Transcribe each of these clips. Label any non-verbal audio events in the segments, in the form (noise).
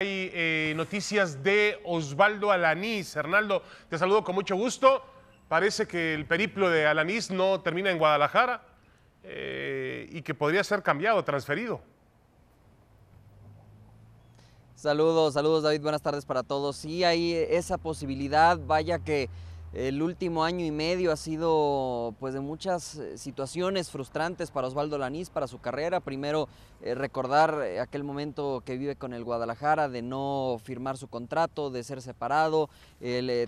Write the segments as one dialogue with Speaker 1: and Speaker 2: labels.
Speaker 1: Hay eh, noticias de Osvaldo Alanís. Hernaldo, te saludo con mucho gusto. Parece que el periplo de Alanís no termina en Guadalajara eh,
Speaker 2: y que podría ser cambiado, transferido. Saludos, saludos David, buenas tardes para todos. Sí, hay esa posibilidad, vaya que el último año y medio ha sido pues de muchas eh, situaciones frustrantes para Osvaldo Lanís, para su carrera. Primero eh, recordar eh, aquel momento que vive con el Guadalajara de no firmar su contrato, de ser separado,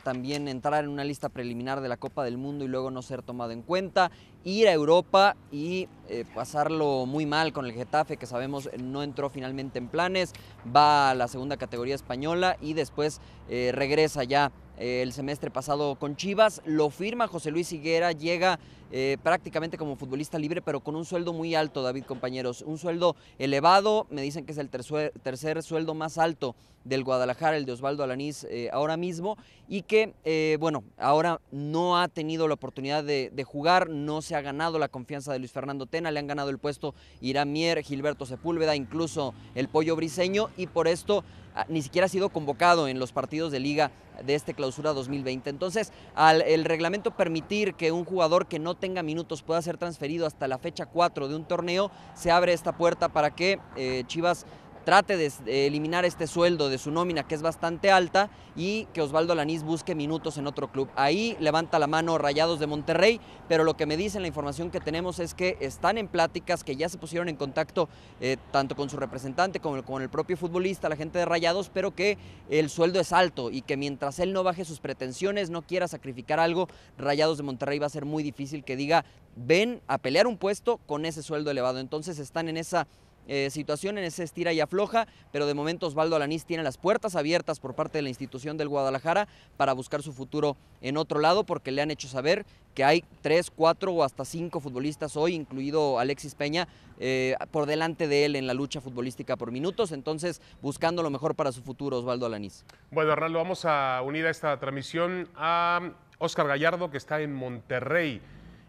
Speaker 2: también entrar en una lista preliminar de la Copa del Mundo y luego no ser tomado en cuenta, ir a Europa y pasarlo muy mal con el Getafe que sabemos no entró finalmente en planes, va a la segunda categoría española y después regresa ya el semestre pasado con Chivas, lo firma José Luis Higuera, llega eh, prácticamente como futbolista libre, pero con un sueldo muy alto, David, compañeros. Un sueldo elevado, me dicen que es el tercer, sueldo más alto del Guadalajara, el de Osvaldo Alanís, eh, ahora mismo, y que, eh, bueno, ahora no ha tenido la oportunidad de, jugar, no se ha ganado la confianza de Luis Fernando Tena, le han ganado el puesto Irán Mier, Gilberto Sepúlveda, incluso el Pollo Briseño, y por esto ah, ni siquiera ha sido convocado en los partidos de liga de este clausura 2020. Entonces, al reglamento permitir que un jugador que no tenga minutos pueda ser transferido hasta la fecha 4 de un torneo, se abre esta puerta para que eh, Chivas trate de, eliminar este sueldo de su nómina que es bastante alta y que Osvaldo Alanís busque minutos en otro club. Ahí levanta la mano Rayados de Monterrey, pero lo que me dicen, la información que tenemos es que están en pláticas, que ya se pusieron en contacto eh, tanto con su representante como con el propio futbolista, la gente de Rayados, pero que el sueldo es alto y que mientras él no baje sus pretensiones, no quiera sacrificar algo, Rayados de Monterrey va a ser muy difícil que diga, ven a pelear un puesto con ese sueldo elevado. Entonces están en esa eh, situación en ese estira y afloja, pero de momento Osvaldo Alanís tiene las puertas abiertas por parte de la institución del Guadalajara para buscar su futuro en otro lado, porque le han hecho saber que hay tres, cuatro o hasta cinco futbolistas hoy, incluido Alexis Peña, eh, por delante de él en la lucha futbolística por minutos, entonces buscando lo mejor para su futuro Osvaldo Alanís.
Speaker 1: Bueno, Arnaldo, vamos a unir a esta transmisión a Óscar Gallardo, que está en Monterrey.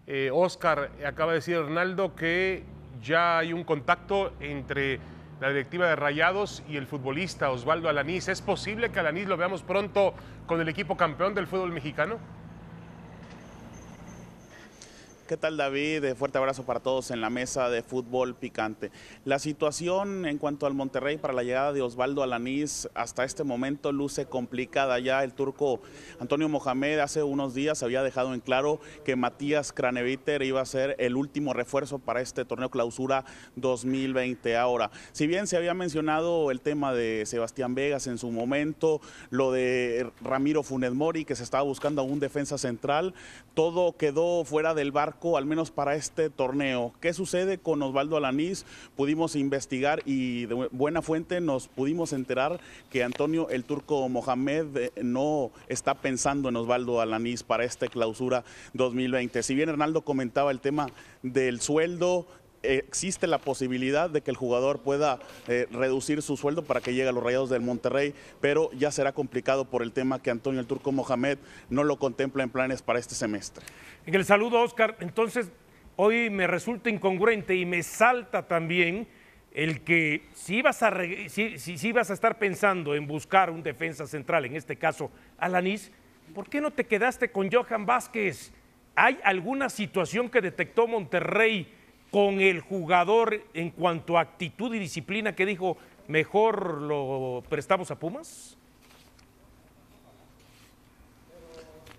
Speaker 1: Eh, Oscar, acaba de decir Hernaldo que ya hay un contacto entre la directiva de Rayados y el futbolista Osvaldo Alanís. ¿Es posible que Alanís lo veamos pronto con el equipo campeón del fútbol mexicano?
Speaker 3: ¿Qué tal David? Eh, fuerte abrazo para todos en la mesa de fútbol picante. La situación en cuanto al Monterrey para la llegada de Osvaldo Alaniz hasta este momento luce complicada. Ya el turco Antonio Mohamed hace unos días había dejado en claro que Matías Craneviter iba a ser el último refuerzo para este torneo clausura 2020. Ahora, si bien se había mencionado el tema de Sebastián Vegas en su momento, lo de Ramiro Funes Mori que se estaba buscando a un defensa central, todo quedó fuera del barco al menos para este torneo. ¿Qué sucede con Osvaldo Alanís? Pudimos investigar y de buena fuente nos pudimos enterar que Antonio el Turco Mohamed eh, no está pensando en Osvaldo Alanís para esta clausura 2020. Si bien Hernaldo comentaba el tema del sueldo, existe la posibilidad de que el jugador pueda eh, reducir su sueldo para que llegue a los Rayados del Monterrey, pero ya será complicado por el tema que Antonio el Turco Mohamed no lo contempla en planes para este semestre.
Speaker 1: En el saludo, Oscar, entonces hoy me resulta incongruente y me salta también el que si ibas a, a estar pensando en buscar un defensa central, en este caso Alanis, ¿por qué no te quedaste con Johan Vázquez? ¿Hay alguna situación que detectó Monterrey? con el jugador en cuanto a actitud y disciplina que dijo, mejor lo prestamos a Pumas?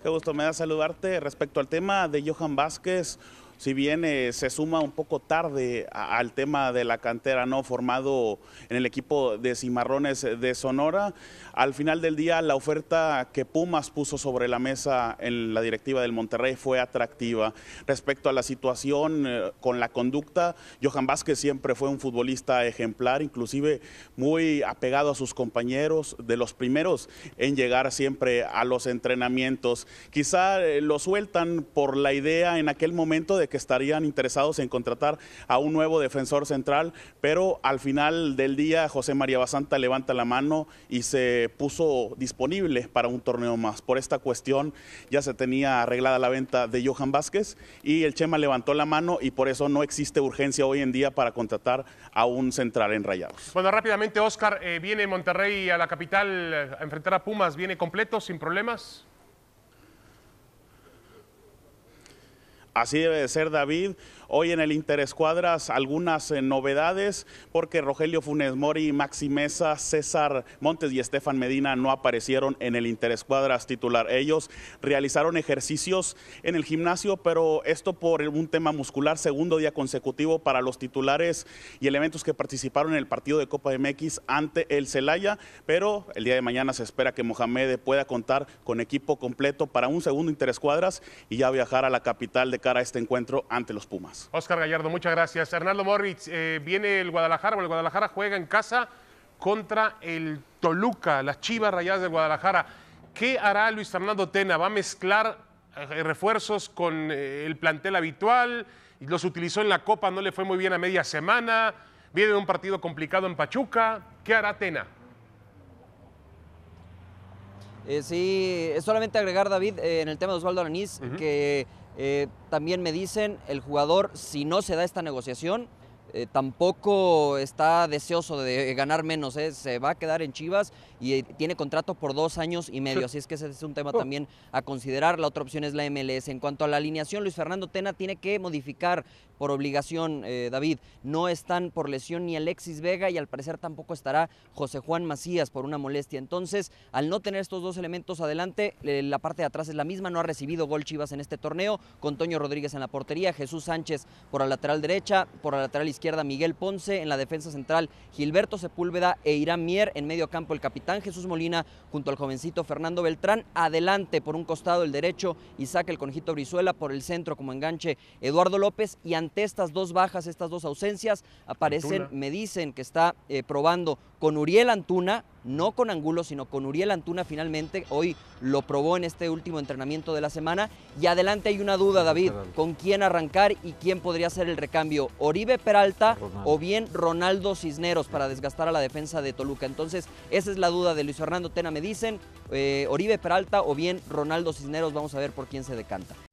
Speaker 3: Qué gusto me da saludarte. Respecto al tema de Johan Vázquez, si bien eh, se suma un poco tarde al tema de la cantera, ¿no? Formado en el equipo de Cimarrones de Sonora, al final del día la oferta que Pumas puso sobre la mesa en la directiva del Monterrey fue atractiva. Respecto a la situación eh, con la conducta, Johan Vázquez siempre fue un futbolista ejemplar, inclusive muy apegado a sus compañeros, de los primeros en llegar siempre a los entrenamientos. Quizá eh, lo sueltan por la idea en aquel momento de que estarían interesados en contratar a un nuevo defensor central, pero al final del día José María Basanta levanta la mano y se puso disponible para un torneo más. Por esta cuestión ya se tenía arreglada la venta de Johan Vázquez y el Chema levantó la mano y por eso no existe urgencia hoy en día para contratar a un central en Rayados.
Speaker 1: Bueno, rápidamente, Oscar, eh, viene Monterrey a la capital a enfrentar a Pumas, ¿viene completo, sin problemas?
Speaker 3: Así debe de ser David, Hoy en el Interescuadras algunas eh, novedades porque Rogelio Funes Mori, Maxi Mesa, César Montes y Estefan Medina no aparecieron en el Interescuadras titular. Ellos realizaron ejercicios en el gimnasio, pero esto por un tema muscular, segundo día consecutivo para los titulares y elementos que participaron en el partido de Copa MX ante el Celaya, pero el día de mañana se espera que Mohamed pueda contar con equipo completo para un segundo interescuadras y ya viajar a la capital de cara a este encuentro ante los Pumas.
Speaker 1: Oscar Gallardo, muchas gracias. Hernando Moritz, eh, viene el Guadalajara, bueno, el Guadalajara juega en casa contra el Toluca, las Chivas Rayadas del Guadalajara. ¿Qué hará Luis Fernando Tena? ¿Va a mezclar eh, refuerzos con eh, el plantel habitual? ¿Los utilizó en la Copa? ¿No le fue muy bien a media semana? ¿Viene de un partido complicado en Pachuca? ¿Qué hará Tena?
Speaker 2: sí, solamente agregar, David, en el tema de Osvaldo Aranís, que eh, también me dicen, el jugador, si no se da esta negociación, eh, tampoco está deseoso de ganar menos, eh, se va a quedar en Chivas y tiene contrato por dos años y medio, (laughs) así es que ese es un tema oh. también a considerar. La otra opción es la MLS. En cuanto a la alineación, Luis Fernando Tena tiene que modificar por obligación, eh, David. No están por lesión ni Alexis Vega y al parecer tampoco estará José Juan Macías por una molestia. Entonces, al no tener estos dos elementos adelante, eh, la parte de atrás es la misma. No ha recibido gol Chivas en este torneo, con Toño Rodríguez en la portería, Jesús Sánchez por la lateral derecha, por la lateral izquierda Miguel Ponce, en la defensa central Gilberto Sepúlveda e Irán Mier, en medio campo el capitán Jesús Molina junto al jovencito Fernando Beltrán, adelante por un costado el derecho y saca el conejito Brizuela, por el centro como enganche Eduardo López y ante estas dos bajas, estas dos ausencias, aparecen, me dicen que está eh, probando con Uriel Antuna, no con Angulo, sino con Uriel Antuna finalmente. Hoy lo probó en este último entrenamiento de la semana. Y adelante hay una duda, David, con quién arrancar y quién podría ser el recambio, Oribe Peralta o bien Ronaldo Cisneros para desgastar a la defensa de Toluca. Entonces, esa es la duda de Luis Fernando Tena, me dicen, eh, Oribe Peralta o bien Ronaldo Cisneros, vamos a ver por quién se decanta.